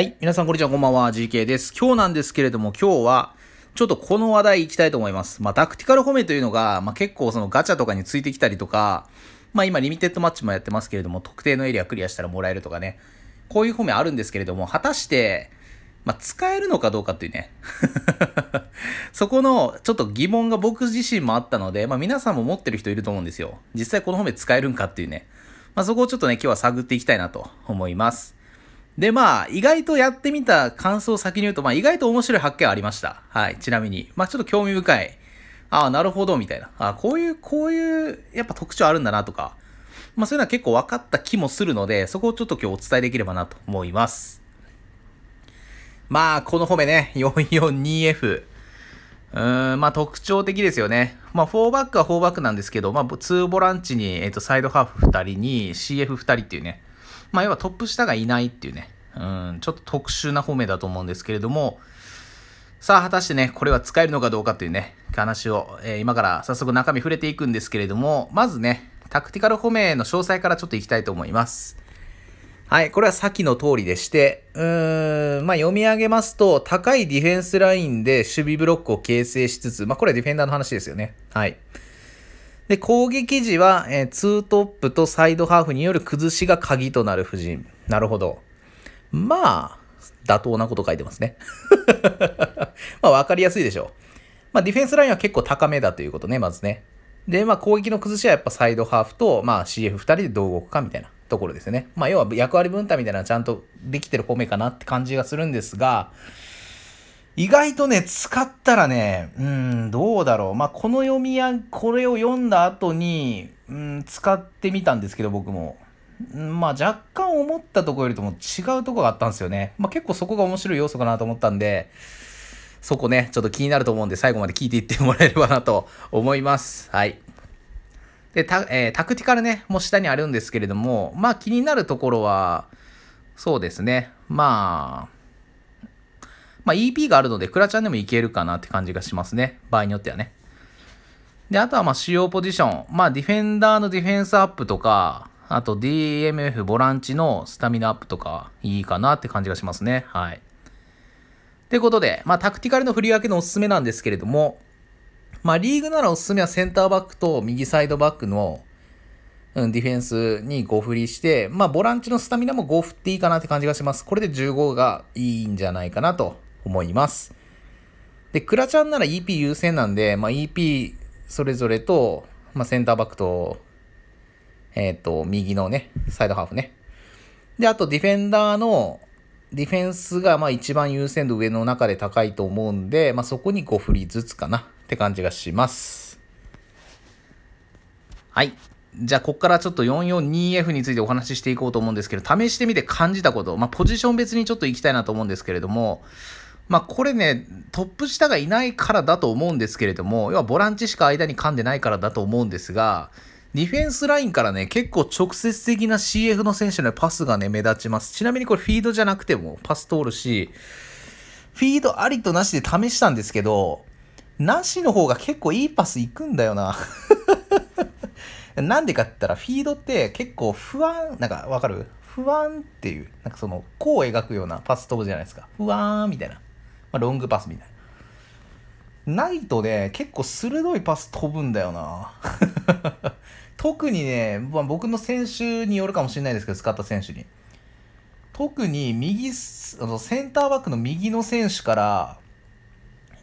はい。皆さん、こんにちは。こんばんは。GK です。今日なんですけれども、今日は、ちょっとこの話題いきたいと思います。まあ、タクティカル褒めというのが、まあ、結構そのガチャとかについてきたりとか、まあ、今、リミテッドマッチもやってますけれども、特定のエリアクリアしたらもらえるとかね、こういう褒めあるんですけれども、果たして、まあ、使えるのかどうかっていうね。そこの、ちょっと疑問が僕自身もあったので、まあ、皆さんも持ってる人いると思うんですよ。実際この褒め使えるんかっていうね。まあ、そこをちょっとね、今日は探っていきたいなと思います。で、まあ、意外とやってみた感想を先に言うと、まあ、意外と面白い発見ありました。はい、ちなみに。まあ、ちょっと興味深い。ああ、なるほど、みたいな。ああ、こういう、こういう、やっぱ特徴あるんだな、とか。まあ、そういうのは結構分かった気もするので、そこをちょっと今日お伝えできればなと思います。まあ、この褒めね、442F。うーん、まあ特徴的ですよね。まあ4バックは4バックなんですけど、まあ2ボランチに、えっ、ー、と、サイドハーフ2人に CF2 人っていうね、まあ、要はトップ下がいないっていうね、うん、ちょっと特殊な褒めだと思うんですけれども、さあ、果たしてね、これは使えるのかどうかっていうね、話を、えー、今から早速中身触れていくんですけれども、まずね、タクティカル褒めの詳細からちょっといきたいと思います。はい、これは先の通りでして、うーん、まあ読み上げますと、高いディフェンスラインで守備ブロックを形成しつつ、まあこれはディフェンダーの話ですよね。はい。で、攻撃時は、えー、トップとサイドハーフによる崩しが鍵となる布陣。なるほど。まあ、妥当なこと書いてますね。まあ、わかりやすいでしょう。まあ、ディフェンスラインは結構高めだということね、まずね。で、まあ、攻撃の崩しはやっぱサイドハーフと、まあ、CF2 人でどう動くかみたいなところですね。まあ、要は役割分担みたいなちゃんとできてる方面かなって感じがするんですが、意外とね、使ったらね、うん、どうだろう。まあ、この読みや、これを読んだ後に、うん、使ってみたんですけど、僕も。まあ、若干思ったとこよりとも違うとこがあったんですよね。まあ、結構そこが面白い要素かなと思ったんで、そこね、ちょっと気になると思うんで、最後まで聞いていってもらえればなと思います。はい。で、た、えー、タクティカルね、もう下にあるんですけれども、まあ、気になるところは、そうですね。まあ、まあ、EP があるので、クラチャンでもいけるかなって感じがしますね。場合によってはね。で、あとはまあ主要ポジション。まあディフェンダーのディフェンスアップとか、あと DMF ボランチのスタミナアップとかいいかなって感じがしますね。はい。ってことで、まあタクティカルの振り分けのおすすめなんですけれども、まあリーグならおすすめはセンターバックと右サイドバックの、うん、ディフェンスに5振りして、まあボランチのスタミナも5振っていいかなって感じがします。これで15がいいんじゃないかなと思います。で、クラちゃんなら EP 優先なんで、まあ、EP それぞれと、まあ、センターバックと、えっ、ー、と、右のね、サイドハーフね。で、あとディフェンダーの、ディフェンスがまあ一番優先度上の中で高いと思うんで、まあ、そこに5振りずつかなって感じがします。はい。じゃあ、ここからちょっと 442F についてお話ししていこうと思うんですけど、試してみて感じたこと、まあ、ポジション別にちょっといきたいなと思うんですけれども、まあ、これね、トップ下がいないからだと思うんですけれども、要はボランチしか間に噛んでないからだと思うんですが、ディフェンスラインからね、結構直接的な CF の選手のパスがね、目立ちます。ちなみにこれフィードじゃなくてもパス通るし、フィードありとなしで試したんですけど、なしの方が結構いいパス行くんだよな。なんでかって言ったら、フィードって結構不安、なんかわかる不安っていう、なんかその、弧を描くようなパス飛ぶじゃないですか。不安みたいな。まあ、ロングパスみたいな。ナイトで結構鋭いパス飛ぶんだよな。特にね、まあ、僕の選手によるかもしれないですけど、使った選手に。特に右、あのセンターバックの右の選手から、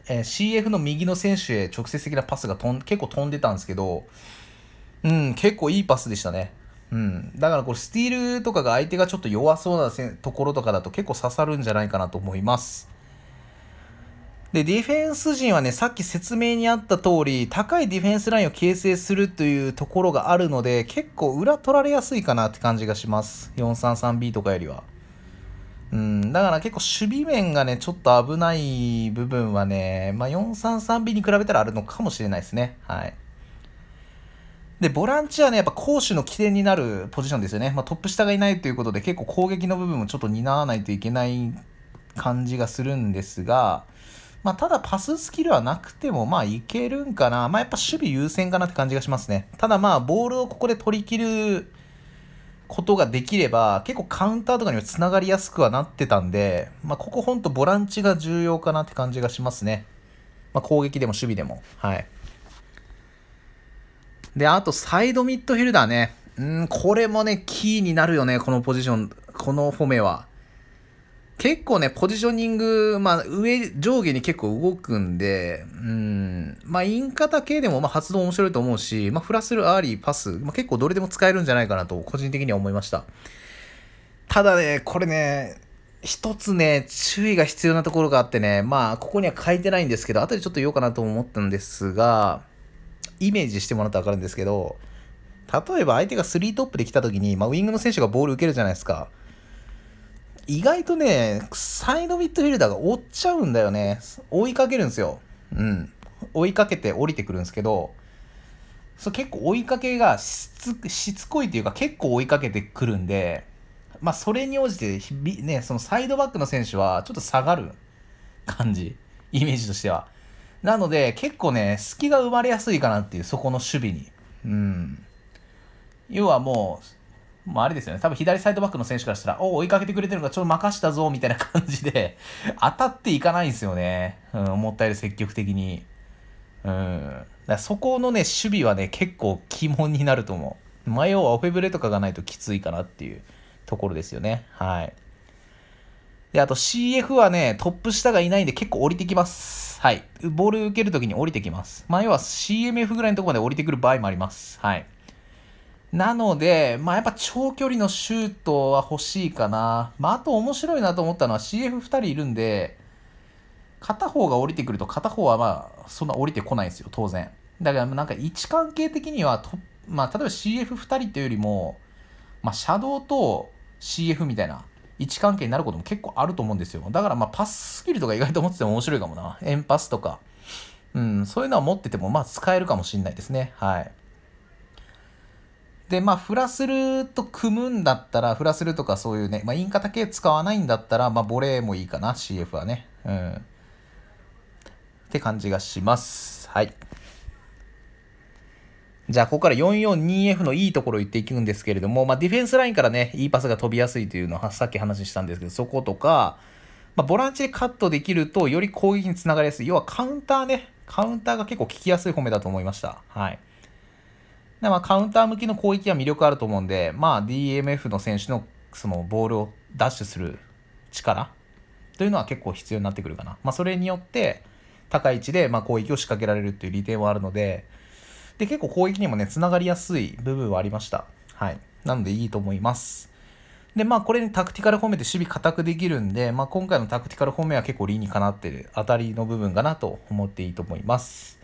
えー、CF の右の選手へ直接的なパスがとん結構飛んでたんですけど、うん、結構いいパスでしたね。うん、だからこれスティールとかが相手がちょっと弱そうなところとかだと結構刺さるんじゃないかなと思います。で、ディフェンス陣はね、さっき説明にあった通り、高いディフェンスラインを形成するというところがあるので、結構裏取られやすいかなって感じがします。433B とかよりは。うん、だから結構守備面がね、ちょっと危ない部分はね、まあ、433B に比べたらあるのかもしれないですね。はい。で、ボランチはね、やっぱ攻守の起点になるポジションですよね。まあ、トップ下がいないということで、結構攻撃の部分もちょっと担わないといけない感じがするんですが、まあ、ただパススキルはなくても、まあ、いけるんかな。まあ、やっぱ守備優先かなって感じがしますね。ただまあ、ボールをここで取り切ることができれば、結構カウンターとかには繋がりやすくはなってたんで、まあ、ここほんとボランチが重要かなって感じがしますね。まあ、攻撃でも守備でも。はい。で、あと、サイドミッドフィルダーね。うん、これもね、キーになるよね、このポジション、このフォメは。結構ね、ポジショニング、まあ、上、上下に結構動くんで、うん、まあ、インカタ系でも、まあ、発動面白いと思うし、まあ、フラスル、アーリー、パス、まあ、結構どれでも使えるんじゃないかなと、個人的には思いました。ただね、これね、一つね、注意が必要なところがあってね、まあ、ここには書いてないんですけど、後でちょっと言おうかなと思ったんですが、イメージしてもらったらわかるんですけど、例えば相手が3トップで来た時に、まあ、ウィングの選手がボール受けるじゃないですか。意外とね、サイドミッドフィルダーが追っちゃうんだよね。追いかけるんですよ。うん。追いかけて降りてくるんですけど、そう結構追いかけがしつしつこいというか結構追いかけてくるんで、まあそれに応じて、ね、そのサイドバックの選手はちょっと下がる感じ。イメージとしては。なので結構ね、隙が生まれやすいかなっていう、そこの守備に。うん。要はもう、まあ、あれですよね。多分左サイドバックの選手からしたら、お追いかけてくれてるからちょっと任したぞ、みたいな感じで 当たっていかないんですよね。うん、思ったより積極的に。うん。だそこのね、守備はね、結構鬼門になると思う。迷うはオフェブレとかがないときついかなっていうところですよね。はい。で、あと CF はね、トップ下がいないんで結構降りてきます。はい。ボール受けるときに降りてきます。ま要は CMF ぐらいのとこまで降りてくる場合もあります。はい。なので、まあ、やっぱ長距離のシュートは欲しいかな。まあ、あと面白いなと思ったのは CF2 人いるんで、片方が降りてくると片方はまあ、そんな降りてこないんですよ、当然。だからなんか位置関係的にはと、まあ、例えば CF2 人というよりも、まあ、シャドウと CF みたいな位置関係になることも結構あると思うんですよ。だからまあ、パススキルとか意外と持ってても面白いかもな。エンパスとか。うん、そういうのは持っててもまあ使えるかもしれないですね。はい。で、まあ、フラスルと組むんだったら、フラスルとかそういうね、まあ、インカだけ使わないんだったら、まあ、ボレーもいいかな、CF はね。うん。って感じがします。はい。じゃあ、ここから 442F のいいところを言っていくんですけれども、まあ、ディフェンスラインからね、いいパスが飛びやすいというのは、さっき話したんですけど、そことか、まあ、ボランチでカットできると、より攻撃につながりやすい。要はカウンターね、カウンターが結構効きやすい褒めだと思いました。はい。でまあ、カウンター向きの攻撃は魅力あると思うんで、まあ、DMF の選手のそのボールをダッシュする力というのは結構必要になってくるかな。まあ、それによって高い位置でま攻撃を仕掛けられるという利点はあるので、で、結構攻撃にもね、つながりやすい部分はありました。はい。なのでいいと思います。で、まあこれにタクティカル褒めて守備固くできるんで、まあ今回のタクティカル褒めは結構理にかなってるあたりの部分かなと思っていいと思います。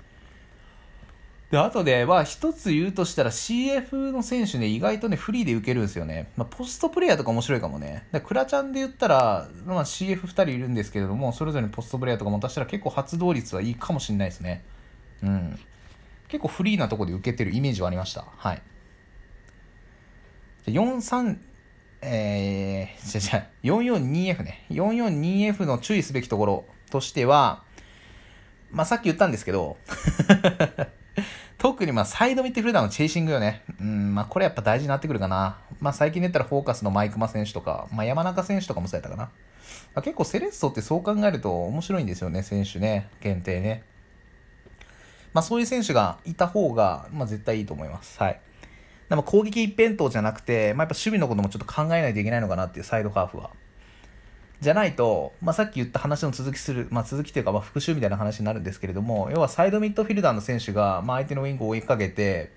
で、あとでは一つ言うとしたら CF の選手ね、意外とね、フリーで受けるんですよね。まあ、ポストプレイヤーとか面白いかもね。で、クラちゃんで言ったら、まあ、CF2 人いるんですけれども、それぞれのポストプレイヤーとか持たせたら結構発動率はいいかもしれないですね。うん。結構フリーなとこで受けてるイメージはありました。はい。43、えー、じゃじゃ 442F ね。442F の注意すべきところとしては、まあ、さっき言ったんですけど特にまあサイドミッドフィルダーのチェイシングよね。うん、まあこれやっぱ大事になってくるかな。まあ最近で言ったらフォーカスのマイクマ選手とか、まあ山中選手とかもそうやったかな。まあ、結構セレッソってそう考えると面白いんですよね、選手ね、限定ね。まあそういう選手がいた方が、まあ絶対いいと思います。はい。でも攻撃一辺倒じゃなくて、まあやっぱ守備のこともちょっと考えないといけないのかなっていうサイドハーフは。じゃないと、まあ、さっき言った話の続きする、まあ、続きというかまあ復習みたいな話になるんですけれども、要はサイドミッドフィルダーの選手が、まあ、相手のウィングを追いかけて、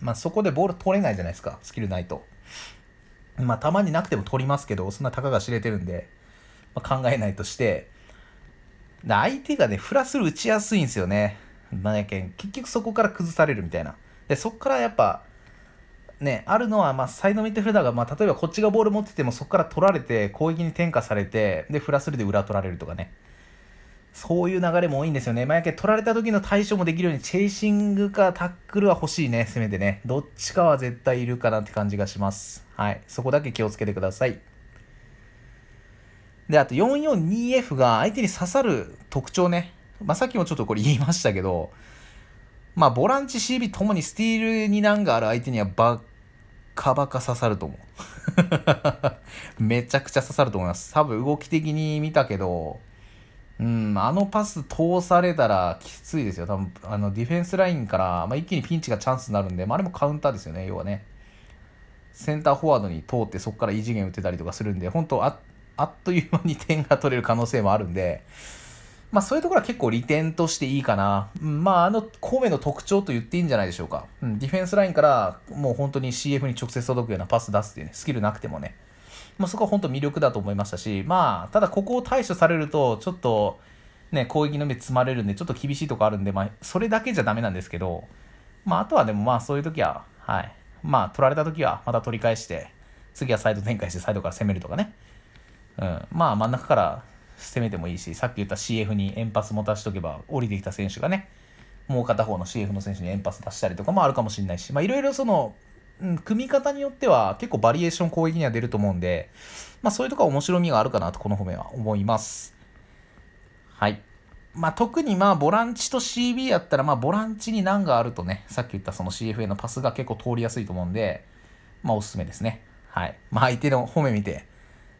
まあ、そこでボール取れないじゃないですか、スキルないと。まあ、たまになくても取りますけど、そんなたかが知れてるんで、まあ、考えないとして、相手がね、フラスル打ちやすいんですよね。けん、結局そこから崩されるみたいな。で、そこからやっぱ、ね、あるのは、まあ、サイドミッドフィルダーが、まあ、例えばこっちがボール持ってても、そこから取られて、攻撃に転化されて、で、フラスルで裏取られるとかね。そういう流れも多いんですよね。まあ、やけ取られた時の対処もできるように、チェイシングかタックルは欲しいね、せめてね。どっちかは絶対いるかなって感じがします。はい。そこだけ気をつけてください。で、あと 442F が相手に刺さる特徴ね。まあ、さっきもちょっとこれ言いましたけど、まあ、ボランチ CB ともにスティールに難がある相手にはバッカバか刺さると思う めちゃくちゃ刺さると思います多分動き的に見たけどうんあのパス通されたらきついですよ多分あのディフェンスラインから、まあ、一気にピンチがチャンスになるんで、まあ、あれもカウンターですよね要はねセンターフォワードに通ってそこから異次元打てたりとかするんで本当ああっという間に点が取れる可能性もあるんでまあそういうところは結構利点としていいかな。うん、まああの神戸の特徴と言っていいんじゃないでしょうか。うん、ディフェンスラインからもう本当に CF に直接届くようなパス出すっていうね、スキルなくてもね。まあそこは本当魅力だと思いましたし、まあただここを対処されるとちょっとね、攻撃の目詰まれるんでちょっと厳しいとこあるんで、まあそれだけじゃダメなんですけど、まああとはでもまあそういう時は、はい。まあ取られた時はまた取り返して、次はサイド展開してサイドから攻めるとかね。うん、まあ真ん中から攻めてもいいし、さっき言った CF にエンパスも足しとけば、降りてきた選手がね、もう片方の CF の選手にエンパス出したりとかもあるかもしれないし、まいろいろその、うん、組み方によっては結構バリエーション攻撃には出ると思うんで、まあそういうとこは面白みがあるかなと、この褒めは思います。はい。まあ、特にまあボランチと CB やったらまあボランチに難があるとね、さっき言ったその CFA のパスが結構通りやすいと思うんで、まあおすすめですね。はい。まあ相手の褒め見て、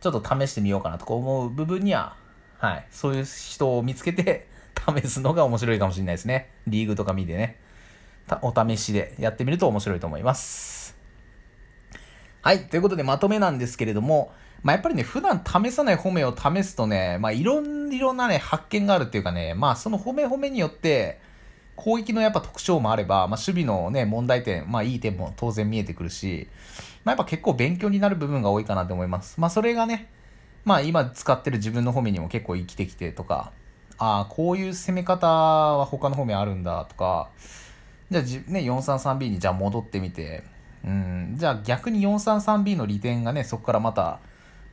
ちょっと試してみようかなと思う部分にははい。そういう人を見つけて、試すのが面白いかもしれないですね。リーグとか見てね。お試しでやってみると面白いと思います。はい。ということで、まとめなんですけれども、まあ、やっぱりね、普段試さない褒めを試すとね、まあ、いろん、いろんなね、発見があるっていうかね、まあ、その褒め褒めによって、攻撃のやっぱ特徴もあれば、まあ、守備のね、問題点、まあ、いい点も当然見えてくるし、まあ、やっぱ結構勉強になる部分が多いかなと思います。まあ、それがね、まあ今使ってる自分の方面にも結構生きてきてとか、ああ、こういう攻め方は他の方面あるんだとか、じゃあね、433B にじゃあ戻ってみて、うん、じゃあ逆に 433B の利点がね、そこからまた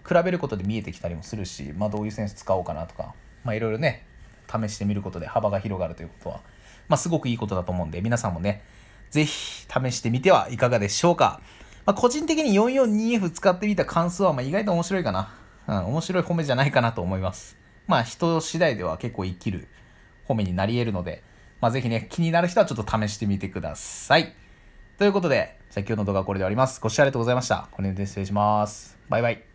比べることで見えてきたりもするし、まあどういうセンス使おうかなとか、まあいろいろね、試してみることで幅が広がるということは、まあすごくいいことだと思うんで、皆さんもね、ぜひ試してみてはいかがでしょうか。まあ、個人的に 442F 使ってみた感想はまあ意外と面白いかな。うん、面白い褒めじゃないかなと思います。まあ、人次第では結構生きる褒めになり得るので、まあ、ぜひね、気になる人はちょっと試してみてください。ということで、じゃあ今日の動画はこれで終わります。ご視聴ありがとうございました。これで失礼します。バイバイ。